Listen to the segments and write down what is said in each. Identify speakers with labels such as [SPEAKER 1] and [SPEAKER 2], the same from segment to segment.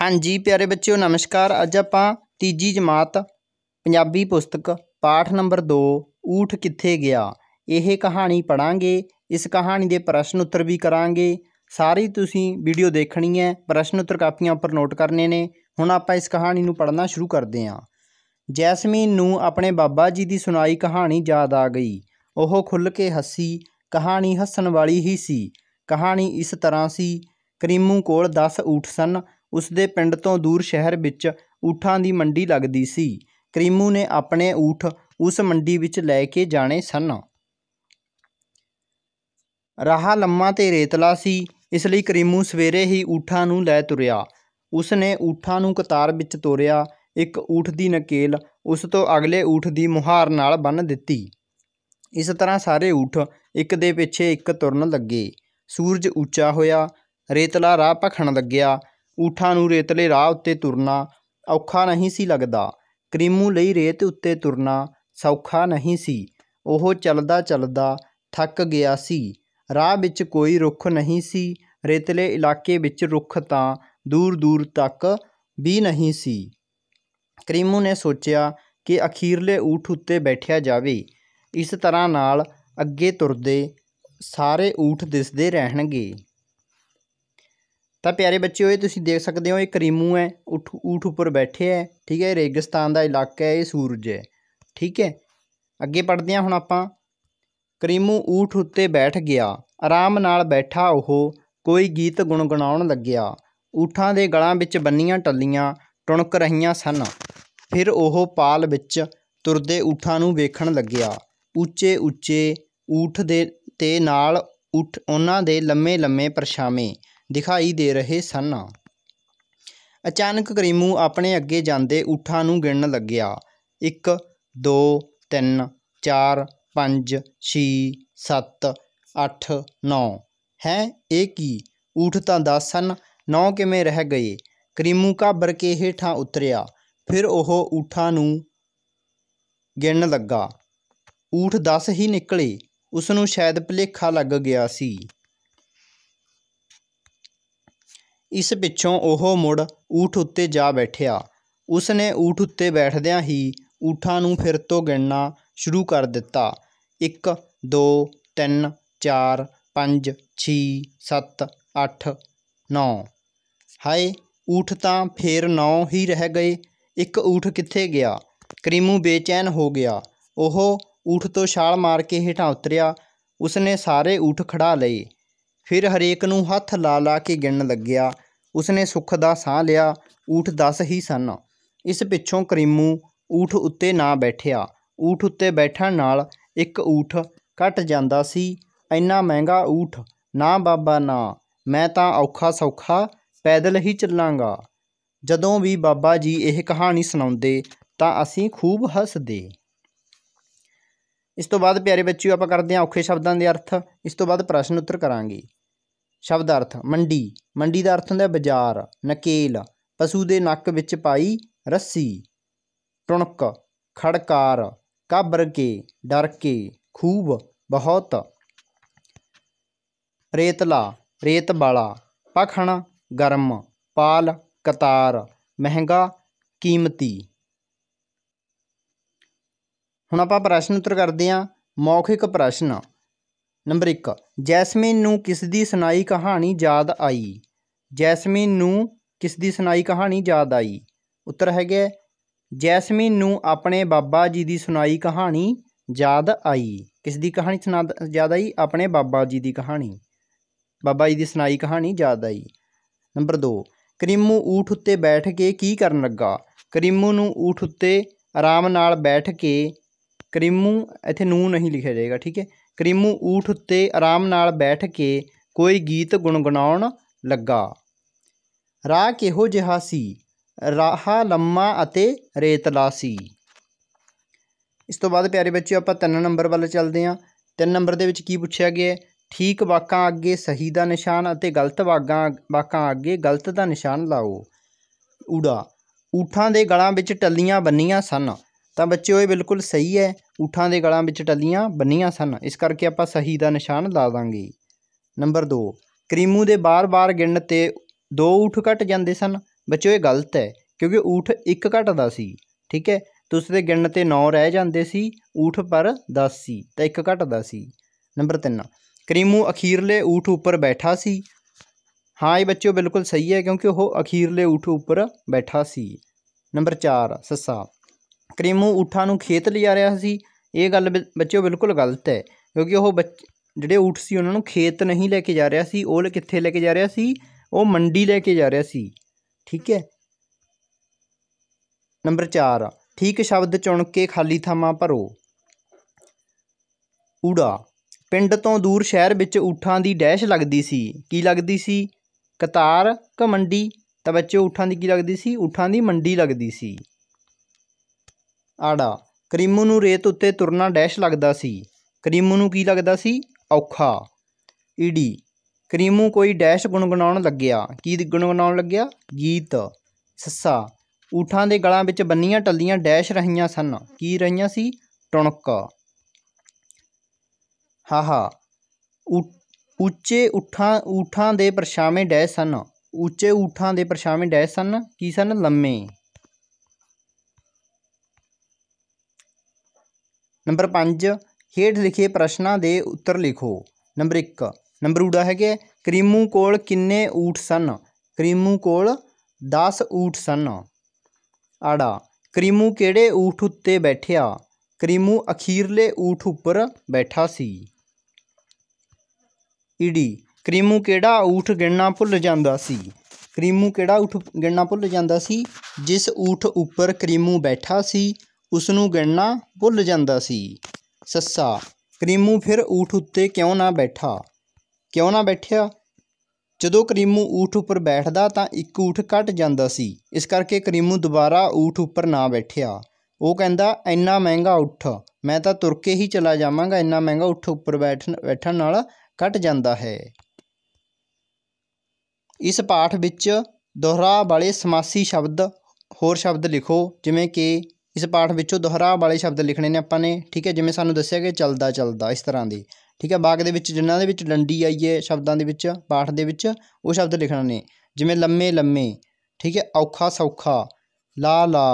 [SPEAKER 1] ਹਾਂਜੀ ਪਿਆਰੇ ਬੱਚਿਓ ਨਮਸਕਾਰ ਅੱਜ ਆਪਾਂ ਤੀਜੀ ਜਮਾਤ ਪੰਜਾਬੀ ਪੁਸਤਕ ਪਾਠ ਨੰਬਰ 2 ਊਠ ਕਿੱਥੇ ਗਿਆ ਇਹ ਕਹਾਣੀ ਪੜਾਂਗੇ ਇਸ ਕਹਾਣੀ ਦੇ ਪ੍ਰਸ਼ਨ ਉੱਤਰ ਵੀ ਕਰਾਂਗੇ ਸਾਰੀ ਤੁਸੀਂ ਵੀਡੀਓ ਦੇਖਣੀ ਹੈ ਪ੍ਰਸ਼ਨ ਉੱਤਰ ਕਾਪੀਆਂ ਉੱਪਰ ਨੋਟ ਕਰਨੇ ਨੇ ਹੁਣ ਆਪਾਂ ਇਸ ਕਹਾਣੀ ਨੂੰ ਪੜਨਾ ਸ਼ੁਰੂ ਕਰਦੇ ਹਾਂ ਜੈਸਮੀਨ ਨੂੰ ਆਪਣੇ ਬਾਬਾ ਜੀ ਦੀ ਸੁਣਾਈ ਕਹਾਣੀ ਯਾਦ ਆ ਗਈ ਉਹ ਖੁੱਲ ਕੇ ਹੱਸੀ ਕਹਾਣੀ ਹੱਸਣ ਵਾਲੀ ਹੀ ਸੀ ਕਹਾਣੀ ਇਸ ਤਰ੍ਹਾਂ ਸੀ ਕਰੀਮੂ ਕੋਲ 10 ਊਠ ਸਨ ਉਸ ਦੇ ਪਿੰਡ ਤੋਂ ਦੂਰ ਸ਼ਹਿਰ ਵਿੱਚ ਊਠਾਂ ਦੀ ਮੰਡੀ ਲੱਗਦੀ ਸੀ ਕਰੀਮੂ ਨੇ ਆਪਣੇ ਊਠ ਉਸ ਮੰਡੀ ਵਿੱਚ ਲੈ ਕੇ ਜਾਣੇ ਸਨ ਰਾਹ ਲੰਮਾ ਤੇ ਰੇਤਲਾ ਸੀ ਇਸ ਲਈ ਕਰੀਮੂ ਸਵੇਰੇ ਹੀ ਊਠਾਂ ਨੂੰ ਲੈ ਤੁਰਿਆ ਉਸ ਨੇ ਊਠਾਂ ਨੂੰ ਕਤਾਰ ਵਿੱਚ ਤੋਰਿਆ ਇੱਕ ਊਠ ਦੀ ਨਕੇਲ ਉਸ ਤੋਂ ਅਗਲੇ ਊਠ ਦੀ ਮੁਹਾਰ ਨਾਲ ਬੰਨ੍ਹ ਦਿੱਤੀ ਇਸ ਤਰ੍ਹਾਂ ਸਾਰੇ ਊਠ ਇੱਕ ਦੇ ਪਿੱਛੇ ਇੱਕ ਤੁਰਨ ਲੱਗੇ ਸੂਰਜ ਉੱਚਾ ਹੋਇਆ ਰੇਤਲਾ ਰਾਹ ਭਖਣ ਲੱਗਿਆ ਊਠਾਂ ਨੂੰ ਰੇਤਲੇ ਰਾਹ ਉੱਤੇ ਤੁਰਨਾ ਔਖਾ ਨਹੀਂ ਸੀ ਲੱਗਦਾ ਕ੍ਰੀਮੂ ਲਈ ਰੇਤ ਉੱਤੇ ਤੁਰਨਾ ਸੌਖਾ ਨਹੀਂ ਸੀ ਉਹ ਚੱਲਦਾ ਚੱਲਦਾ ਥੱਕ ਗਿਆ ਸੀ ਰਾਹ ਵਿੱਚ ਕੋਈ ਰੁੱਖ ਨਹੀਂ ਸੀ ਰੇਤਲੇ ਇਲਾਕੇ ਵਿੱਚ ਰੁੱਖ ਤਾਂ ਦੂਰ ਦੂਰ ਤੱਕ ਵੀ ਨਹੀਂ ਸੀ ਕ੍ਰੀਮੂ ਨੇ ਸੋਚਿਆ ਕਿ ਅਖੀਰਲੇ ਊਠ ਉੱਤੇ ਬੈਠਿਆ ਜਾਵੇ ਇਸ ਤਰ੍ਹਾਂ ਨਾਲ ਅੱਗੇ ਤੁਰਦੇ ਸਾਰੇ ਊਠ ਦਿਸਦੇ ਰਹਿਣਗੇ ਤਾਂ ਪਿਆਰੇ ਬੱਚਿਓ ਇਹ ਤੁਸੀਂ ਦੇਖ ਸਕਦੇ ਹੋ ਇਹ ਕਰੀਮੂ ਹੈ ਊਠ ਊਠ ਉੱਪਰ ਬੈਠੇ ਹੈ ਠੀਕ ਹੈ ਰੇਗਿਸਤਾਨ ਦਾ ਇਲਾਕਾ ਹੈ ਇਹ ਸੂਰਜ ਹੈ ਠੀਕ ਹੈ ਅੱਗੇ ਪੜ੍ਹਦੇ ਹਾਂ ਹੁਣ ਆਪਾਂ ਕਰੀਮੂ ਊਠ ਉੱਤੇ ਬੈਠ ਗਿਆ ਆਰਾਮ ਨਾਲ ਬੈਠਾ ਉਹ ਕੋਈ ਗੀਤ ਗੁੰਗਣਾਉਣ ਲੱਗਿਆ ਊਠਾਂ ਦੇ ਗਲਾਂ ਵਿੱਚ ਬੰਨੀਆਂ ਟੱਲੀਆਂ ਟੁਣਕ ਰਹੀਆਂ ਸਨ ਫਿਰ ਉਹ ਪਾਲ ਵਿੱਚ ਤੁਰਦੇ ਊਠਾਂ ਨੂੰ ਵੇਖਣ ਲੱਗਿਆ ਉੱਚੇ ਉੱਚੇ ਊਠ ਦੇ ਤੇ ਨਾਲ ਊਠ ਉਹਨਾਂ ਦੇ ਲੰਮੇ ਲੰਮੇ ਪਰਛਾਵੇਂ ਦਿਖਾਈ ਦੇ ਰਹੇ ਸਨ ਅਚਾਨਕ ਕਰੀਮੂ ਆਪਣੇ ਅੱਗੇ ਜਾਂਦੇ ਊਠਾਂ ਨੂੰ ਗਿਣਨ ਲੱਗਿਆ ਇੱਕ ਦੋ ਤਿੰਨ ਚਾਰ ਪੰਜ ਛੇ ਸੱਤ ਅੱਠ ਨੌ ਹੈ ਇਹ ਕੀ ਊਠ ਤਾਂ ਦਸ ਸਨ ਨੌ ਕਿਵੇਂ ਰਹਿ ਗਏ ਕਰੀਮੂ ਘਾਬਰ ਕੇ ਹੇਠਾਂ ਉਤਰਿਆ ਫਿਰ ਉਹ ਊਠਾਂ ਨੂੰ ਗਿਣਨ ਲੱਗਾ ਊਠ 10 ਹੀ ਨਿਕਲੇ ਉਸ ਨੂੰ ਸ਼ਾਇਦ ਭਲੇਖਾ ਲੱਗ ਗਿਆ ਸੀ ਇਸ ਪਿੱਛੋਂ ਉਹ ਮੁੜ ਊਠ ਉੱਤੇ ਜਾ ਬੈਠਿਆ। ਉਸ ਨੇ ਊਠ ਉੱਤੇ ਬੈਠਦਿਆਂ ਹੀ ਊਠਾਂ ਨੂੰ ਫਿਰ ਤੋਂ ਗਿਣਨਾ ਸ਼ੁਰੂ ਕਰ ਦਿੱਤਾ। ਇੱਕ, ਦੋ, ਤਿੰਨ, ਚਾਰ, ਪੰਜ, ਛੀ, ਸੱਤ, ਅੱਠ, ਨੌਂ। ਹਾਏ, ਊਠ ਤਾਂ ਫੇਰ ਨੌ ਹੀ ਰਹਿ ਗਏ। ਇੱਕ ਊਠ ਕਿੱਥੇ ਗਿਆ? ਕਰੀਮੂ ਬੇਚੈਨ ਹੋ ਗਿਆ। ਉਹ ਊਠ ਤੋਂ ਛਾਲ ਮਾਰ ਕੇ ਹੇਠਾਂ ਉਤਰਿਆ। ਉਸਨੇ ਸਾਰੇ ਊਠ ਖੜਾ ਲਏ। ਫਿਰ ਹਰੇਕ ਨੂੰ ਹੱਥ ਲਾ ਲਾ ਕੇ ਗਿਣਨ ਲੱਗਿਆ ਉਸਨੇ ਸੁੱਖ ਦਾ ਸਾਹ ਲਿਆ ਊਠ 10 ਹੀ ਸਨ ਇਸ ਪਿੱਛੋਂ ਕਰੀਮੂ ਊਠ ਉੱਤੇ ਨਾ ਬੈਠਿਆ ਊਠ ਉੱਤੇ ਬੈਠਣ ਨਾਲ ਇੱਕ ਊਠ ਘਟ ਜਾਂਦਾ ਸੀ ਇੰਨਾ ਮਹਿੰਗਾ ਊਠ ਨਾ ਬਾਬਾ ਨਾ ਮੈਂ ਤਾਂ ਔਖਾ ਸੌਖਾ ਪੈਦਲ ਹੀ ਚੱਲਾਂਗਾ ਜਦੋਂ ਵੀ ਬਾਬਾ ਜੀ ਇਹ ਕਹਾਣੀ ਸੁਣਾਉਂਦੇ ਤਾਂ ਅਸੀਂ ਖੂਬ ਹੱਸਦੇ ਇਸ ਤੋਂ ਬਾਅਦ ਪਿਆਰੇ ਬੱਚਿਓ ਆਪਾਂ ਕਰਦੇ ਹਾਂ ਔਖੇ ਸ਼ਬਦਾਂ ਦੇ ਅਰਥ ਇਸ ਤੋਂ ਬਾਅਦ ਪ੍ਰਸ਼ਨ ਉੱਤਰ ਕਰਾਂਗੇ ਸ਼ਬਦ ਅਰਥ ਮੰਡੀ ਮੰਡੀ ਦਾ ਅਰਥ ਹੁੰਦਾ ਬਾਜ਼ਾਰ ਨਕੇਲ ਪਸ਼ੂ ਦੇ ਨੱਕ ਵਿੱਚ ਪਾਈ ਰੱਸੀ ਟੁਣਕ ਖੜਕਾਰ ਕਬਰ ਕੇ ਡਰ ਕੇ ਖੂਬ ਬਹੁਤ ਰੇਤਲਾ ਰੇਤ ਵਾਲਾ ਪਖਣ ਗਰਮ ਪਾਲ ਕਤਾਰ ਮਹਿੰਗਾ ਕੀਮਤੀ ਹੁਣ ਆਪਾਂ ਪ੍ਰਸ਼ਨ ਉੱਤਰ ਕਰਦੇ ਹਾਂ ਮੌਖਿਕ ਪ੍ਰਸ਼ਨ ਨੰਬਰ 1 ਜੈਸਮੀਨ ਨੂੰ ਕਿਸ ਦੀ ਸੁਣਾਈ ਕਹਾਣੀ ਯਾਦ ਆਈ ਜੈਸਮੀਨ ਨੂੰ ਕਿਸ ਦੀ ਸੁਣਾਈ ਕਹਾਣੀ ਯਾਦ ਆਈ ਉੱਤਰ ਹੈਗਾ ਜੈਸਮੀਨ ਨੂੰ ਆਪਣੇ ਬਾਬਾ ਜੀ ਦੀ ਸੁਣਾਈ ਕਹਾਣੀ ਯਾਦ ਆਈ ਕਿਸ ਦੀ ਕਹਾਣੀ ਯਾਦ ਆਈ ਆਪਣੇ ਬਾਬਾ ਜੀ ਦੀ ਕਹਾਣੀ ਬਾਬਾ ਜੀ ਦੀ ਸੁਣਾਈ ਕਹਾਣੀ ਯਾਦ ਆਈ ਨੰਬਰ 2 ਕਰੀਮੂ ਊਠ ਉੱਤੇ ਬੈਠ ਕੇ ਕੀ ਕਰਨ ਲੱਗਾ ਕਰੀਮੂ ਨੂੰ ਊਠ ਉੱਤੇ ਆਰਾਮ ਨਾਲ ਬੈਠ ਕੇ ਕਰੀਮੂ ਇੱਥੇ ਨੂੰ ਨਹੀਂ ਲਿਖਿਆ ਜਾਏਗਾ ਠੀਕ ਹੈ ਕਰੀਮੂ ਊਠ ਉੱਤੇ ਆਰਾਮ ਨਾਲ ਬੈਠ ਕੇ ਕੋਈ ਗੀਤ ਗੁੰਗਣਾਉਣ ਲੱਗਾ ਰਾਹ ਕਿਹੋ ਜਿਹਾ ਸੀ ਰਾਹ ਲੰਮਾ ਅਤੇ ਰੇਤਲਾ ਸੀ ਇਸ ਤੋਂ ਬਾਅਦ ਪਿਆਰੇ ਬੱਚਿਓ ਆਪਾਂ ਤਿੰਨ ਨੰਬਰ ਵੱਲ ਚੱਲਦੇ ਹਾਂ ਤਿੰਨ ਨੰਬਰ ਦੇ ਵਿੱਚ ਕੀ ਪੁੱਛਿਆ ਗਿਆ ਠੀਕ ਵਾਕਾਂ ਅੱਗੇ ਸਹੀ ਦਾ ਨਿਸ਼ਾਨ ਅਤੇ ਗਲਤ ਵਾਕਾਂ ਵਾਕਾਂ ਅੱਗੇ ਗਲਤ ਦਾ ਨਿਸ਼ਾਨ ਲਾਓ ਊੜਾ ਊਠਾਂ ਦੇ ਗਲਾਂ ਵਿੱਚ ਟੱਲੀਆਂ ਬੰਨੀਆਂ ਸਨ ਤਾਂ ਬੱਚਿਓ ਇਹ ਬਿਲਕੁਲ ਸਹੀ ਹੈ ਊਠਾਂ ਦੇ ਗਲਾਂ ਵਿੱਚ ਟੱਲੀਆਂ ਬੰਨੀਆਂ ਸਨ ਇਸ ਕਰਕੇ ਆਪਾਂ ਸਹੀ ਦਾ ਨਿਸ਼ਾਨ ਲਾ ਦਾਂਗੇ ਨੰਬਰ 2 ਕਰੀਮੂ ਦੇ ਬਾਰ-ਬਾਰ ਗਿਣਨ ਤੇ ਦੋ ਊਠ ਘਟ ਜਾਂਦੇ ਸਨ ਬੱਚਿਓ ਇਹ ਗਲਤ ਹੈ ਕਿਉਂਕਿ ਊਠ ਇੱਕ ਘਟਦਾ ਸੀ ਠੀਕ ਹੈ ਤੁਸ ਦੇ ਗਿਣਨ ਤੇ 9 ਰਹਿ ਜਾਂਦੇ ਸੀ ਊਠ ਪਰ 10 ਸੀ ਤਾਂ ਇੱਕ ਘਟਦਾ ਸੀ ਨੰਬਰ 3 ਕਰੀਮੂ ਅਖੀਰਲੇ ਊਠ ਉੱਪਰ ਬੈਠਾ ਸੀ ਹਾਂ ਇਹ ਬੱਚਿਓ ਬਿਲਕੁਲ ਸਹੀ ਹੈ ਕਿਉਂਕਿ ਉਹ ਅਖੀਰਲੇ ਊਠ ਉੱਪਰ ਬੈਠਾ ਸੀ ਨੰਬਰ 4 ਸੱਸਾ ਕ੍ਰੀਮੂ ਊਠਾਂ ਨੂੰ ਖੇਤ ਲਿਜਾ ਰਿਹਾ ਸੀ ਇਹ ਗੱਲ ਬੱਚਿਓ ਬਿਲਕੁਲ ਗਲਤ ਹੈ ਕਿਉਂਕਿ ਉਹ ਜਿਹੜੇ ਊਠ ਸੀ ਉਹਨਾਂ ਨੂੰ ਖੇਤ ਨਹੀਂ ਲੈ ਕੇ ਜਾ ਰਿਹਾ ਸੀ ਉਹ ਕਿੱਥੇ ਲੈ ਕੇ ਜਾ ਰਿਹਾ ਸੀ ਉਹ ਮੰਡੀ ਲੈ ਕੇ ਜਾ ਰਿਹਾ ਸੀ ਠੀਕ ਹੈ ਨੰਬਰ 4 ਠੀਕ ਸ਼ਬਦ ਚੁਣ ਕੇ ਖਾਲੀ ਥਾਵਾਂ ਭਰੋ ਊੜਾ ਪਿੰਡ ਤੋਂ ਦੂਰ ਸ਼ਹਿਰ ਵਿੱਚ ਊਠਾਂ ਦੀ ਡੈਸ਼ ਲੱਗਦੀ ਸੀ ਕੀ ਲੱਗਦੀ ਸੀ ਕਤਾਰ ਕਮੰਡੀ ਤਾਂ ਬੱਚੇ ਊਠਾਂ ਦੀ ਕੀ ਲੱਗਦੀ ਸੀ ਊਠਾਂ ਦੀ ਮੰਡੀ ਲੱਗਦੀ ਸੀ ਆੜਾ ਕਰੀਮੂ ਨੂੰ ਰੇਤ ਉੱਤੇ ਤੁਰਨਾ ਡੈਸ਼ ਲੱਗਦਾ ਸੀ ਕਰੀਮੂ ਨੂੰ ਕੀ ਲੱਗਦਾ ਸੀ ਔਖਾ ਈਡੀ ਕਰੀਮੂ ਕੋਈ ਡੈਸ਼ ਗੁਣਗਣਾਉਣ ਲੱਗਿਆ ਕੀ ਗੁਣਗਣਾਉਣ ਲੱਗਿਆ ਗੀਤ ਸੱਸਾ ਊਠਾਂ ਦੇ ਗਲਾਂ ਵਿੱਚ ਬੰਨੀਆਂ ਟੱਲੀਆਂ ਡੈਸ਼ ਰਹੀਆਂ ਸਨ ਕੀ ਰਹੀਆਂ ਸੀ ਟਣਕ ਹਾਹਾ ਉੱਚੇ ਊਠਾਂ ਊਠਾਂ ਦੇ ਪਰਛਾਵੇਂ ਡੈਸ਼ ਸਨ ਉੱਚੇ ਊਠਾਂ ਦੇ ਪਰਛਾਵੇਂ ਡੈਸ਼ ਸਨ ਕੀ ਸਨ ਲੰਮੇ ਨੰਬਰ 5 ਹੇਠ ਲਿਖੇ ਪ੍ਰਸ਼ਨਾਂ ਦੇ ਉੱਤਰ ਲਿਖੋ ਨੰਬਰ 1 ਨੰਬਰ ਊੜਾ ਹੈਗੇ ਕਰੀਮੂ ਕੋਲ ਕਿੰਨੇ ਊਠ ਸਨ ਕਰੀਮੂ ਕੋਲ 10 ਊਠ ਸਨ ਆੜਾ ਕਰੀਮੂ ਕਿਹੜੇ ਊਠ ਉੱਤੇ ਬੈਠਿਆ ਕਰੀਮੂ ਅਖੀਰਲੇ ਊਠ ਉੱਪਰ ਬੈਠਾ ਸੀ ਈਡੀ ਕਰੀਮੂ ਕਿਹੜਾ ਊਠ ਗਿਣਨਾ ਭੁੱਲ ਜਾਂਦਾ ਸੀ ਕਰੀਮੂ ਕਿਹੜਾ ਊਠ ਗਿਣਨਾ ਭੁੱਲ ਜਾਂਦਾ ਸੀ ਜਿਸ ਊਠ ਉੱਪਰ ਕਰੀਮੂ ਬੈਠਾ ਸੀ ਉਸ ਨੂੰ ਗਿਣਨਾ ਭੁੱਲ ਜਾਂਦਾ ਸੀ ਸੱਸਾ ਕਰੀਮੂ ਫਿਰ ਊਠ ਉੱਤੇ ਕਿਉਂ ਨਾ ਬੈਠਾ ਕਿਉਂ ਨਾ ਬੈਠਿਆ ਜਦੋਂ ਕਰੀਮੂ ਊਠ ਉੱਪਰ ਬੈਠਦਾ ਤਾਂ ਇੱਕ ਊਠ ਘਟ ਜਾਂਦਾ ਸੀ ਇਸ ਕਰਕੇ ਕਰੀਮੂ ਦੁਬਾਰਾ ਊਠ ਉੱਪਰ ਨਾ ਬੈਠਿਆ ਉਹ ਕਹਿੰਦਾ ਇੰਨਾ ਮਹਿੰਗਾ ਊਠ ਮੈਂ ਤਾਂ ਤੁਰ ਕੇ ਹੀ ਚਲਾ ਜਾਵਾਂਗਾ ਇੰਨਾ ਮਹਿੰਗਾ ਊਠ ਉੱਪਰ ਬੈਠਣ ਬੈਠਣ ਨਾਲ ਘਟ ਜਾਂਦਾ ਹੈ ਇਸ ਪਾਠ ਵਿੱਚ ਦੋਹਰਾ ਵਾਲੇ ਸਮਾਸੀ ਸ਼ਬਦ ਹੋਰ ਸ਼ਬਦ ਲਿਖੋ ਜਿਵੇਂ ਕਿ ਇਸ ਪਾਠ ਵਿੱਚੋਂ ਦੁਹਰਾ ਵਾਲੇ ਸ਼ਬਦ ਲਿਖਣੇ ਨੇ ਆਪਾਂ ਨੇ ਠੀਕ ਹੈ ਜਿਵੇਂ ਸਾਨੂੰ ਦੱਸਿਆ ਗਿਆ ਚਲਦਾ ਚਲਦਾ ਇਸ ਤਰ੍ਹਾਂ ਦੀ ਠੀਕ ਹੈ ਬਾਗ ਦੇ ਵਿੱਚ ਜਿਨ੍ਹਾਂ ਦੇ ਵਿੱਚ ਡੰਡੀ ਆਈਏ ਸ਼ਬਦਾਂ ਦੇ ਵਿੱਚ ਪਾਠ ਦੇ ਵਿੱਚ ਉਹ ਸ਼ਬਦ ਲਿਖਣਾ ਨੇ ਜਿਵੇਂ ਲੰਮੇ ਲੰਮੇ ਠੀਕ ਹੈ ਔਖਾ ਸੌਖਾ ਲਾ ਲਾ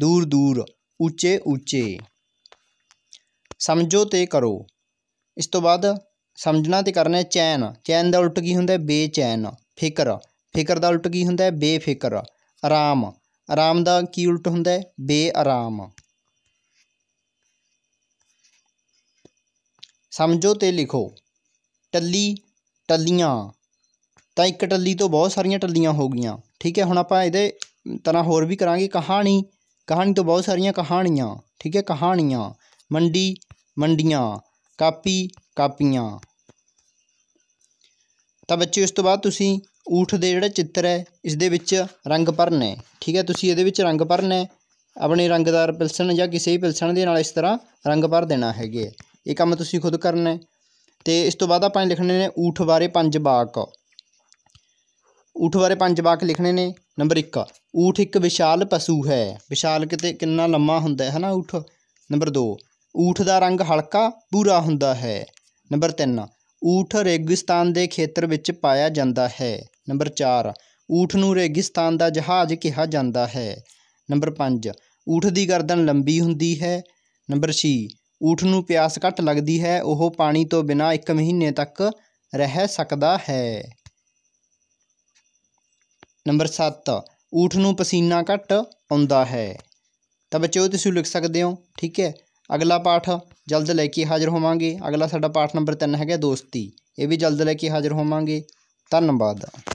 [SPEAKER 1] ਦੂਰ ਦੂਰ ਉੱਚੇ ਉੱਚੇ ਸਮਝੋ ਤੇ ਕਰੋ ਇਸ ਤੋਂ ਬਾਅਦ ਸਮਝਣਾ ਤੇ ਕਰਨਾ ਚੈਨ ਚੈਨ ਦਾ ਉਲਟ ਕੀ ਹੁੰਦਾ ਬੇਚੈਨ ਫਿਕਰ ਫਿਕਰ ਦਾ ਉਲਟ ਕੀ ਹੁੰਦਾ ਬੇਫਿਕਰ ਆਰਾਮ ਆਰਾਮ ਦਾ ਕੀ ਉਲਟ ਹੁੰਦਾ ਹੈ ਬੇਆਰਾਮ ਸਮਝੋ ਤੇ ਲਿਖੋ ਟੱਲੀ ਟੱਲੀਆਂ ਤਾਂ ਇੱਕ ਟੱਲੀ ਤੋਂ ਬਹੁਤ ਸਾਰੀਆਂ ਟੱਲੀਆਂ ਹੋ ਗਈਆਂ ਠੀਕ ਹੈ ਹੁਣ ਆਪਾਂ ਇਹਦੇ ਤਰ੍ਹਾਂ ਹੋਰ ਵੀ ਕਰਾਂਗੇ ਕਹਾਣੀ ਕਹਾਣੀ ਤੋਂ ਬਹੁਤ ਸਾਰੀਆਂ ਕਹਾਣੀਆਂ ਠੀਕ ਹੈ ਕਹਾਣੀਆਂ ਮੰਡੀ ਮੰਡੀਆਂ ਕਾਪੀ ਕਾਪੀਆਂ ਤਾਂ ਬੱਚੇ ਉਸ ਤੋਂ ਬਾਅਦ ਤੁਸੀਂ ਊਠ ਦੇ ਜਿਹੜਾ ਚਿੱਤਰ ਹੈ ਇਸ ਦੇ ਵਿੱਚ ਰੰਗ ਭਰਨਾ ਹੈ ਠੀਕ ਹੈ ਤੁਸੀਂ ਇਹਦੇ ਵਿੱਚ ਰੰਗ ਭਰਨਾ ਹੈ ਆਪਣੇ ਰੰਗਦਾਰ ਪਿਲਸਣ ਜਾਂ ਕਿਸੇ ਵੀ ਪਿਲਸਣ ਦੇ ਨਾਲ ਇਸ ਤਰ੍ਹਾਂ ਰੰਗ ਭਰ ਦੇਣਾ ਹੈਗੇ ਇਹ ਕੰਮ ਤੁਸੀਂ ਖੁਦ ਕਰਨਾ ਹੈ ਤੇ ਇਸ ਤੋਂ ਬਾਅਦ ਆਪਾਂ ਲਿਖਣੇ ਨੇ ਊਠ ਬਾਰੇ ਪੰਜ ਬਾਕ ਊਠ ਬਾਰੇ ਪੰਜ ਬਾਕ ਲਿਖਣੇ ਨੇ ਨੰਬਰ 1 ਊਠ ਇੱਕ ਵਿਸ਼ਾਲ ਪਸ਼ੂ ਹੈ ਵਿਸ਼ਾਲ ਕਿਤੇ ਕਿੰਨਾ ਲੰਮਾ ਹੁੰਦਾ ਹੈ ਹਨਾ ਊਠ ਨੰਬਰ 2 ਊਠ ਦਾ ਰੰਗ ਹਲਕਾ ਭੂਰਾ ਹੁੰਦਾ ਹੈ ਨੰਬਰ 3 ਊਠ ਰੇਗਿਸਤਾਨ ਦੇ ਖੇਤਰ ਵਿੱਚ ਪਾਇਆ ਜਾਂਦਾ ਹੈ ਨੰਬਰ 4 ਊਠ ਨੂੰ ਰੇਗਿਸਤਾਨ ਦਾ ਜਹਾਜ਼ ਕਿਹਾ ਜਾਂਦਾ ਹੈ ਨੰਬਰ 5 ਊਠ ਦੀ ਗਰਦਨ ਲੰਬੀ ਹੁੰਦੀ ਹੈ ਨੰਬਰ 6 ਊਠ ਨੂੰ ਪਿਆਸ ਘੱਟ ਲੱਗਦੀ ਹੈ ਉਹ ਪਾਣੀ ਤੋਂ ਬਿਨਾਂ 1 ਮਹੀਨੇ ਤੱਕ ਰਹਿ ਸਕਦਾ ਹੈ ਨੰਬਰ 7 ਊਠ ਨੂੰ ਪਸੀਨਾ ਘੱਟ ਆਉਂਦਾ ਹੈ ਤਾਂ ਬੱਚਿਓ ਤੁਸੀਂ ਲਿਖ ਸਕਦੇ ਹੋ ਠੀਕ ਹੈ ਅਗਲਾ ਪਾਠ ਜਲਦ ਲੈ ਕੇ ਹਾਜ਼ਰ ਹੋਵਾਂਗੇ ਅਗਲਾ ਸਾਡਾ ਪਾਠ ਨੰਬਰ 3 ਹੈਗਾ ਦੋਸਤੀ ਇਹ ਵੀ ਜਲਦ ਲੈ ਕੇ ਹਾਜ਼ਰ ਹੋਵਾਂਗੇ ਧੰਨਵਾਦ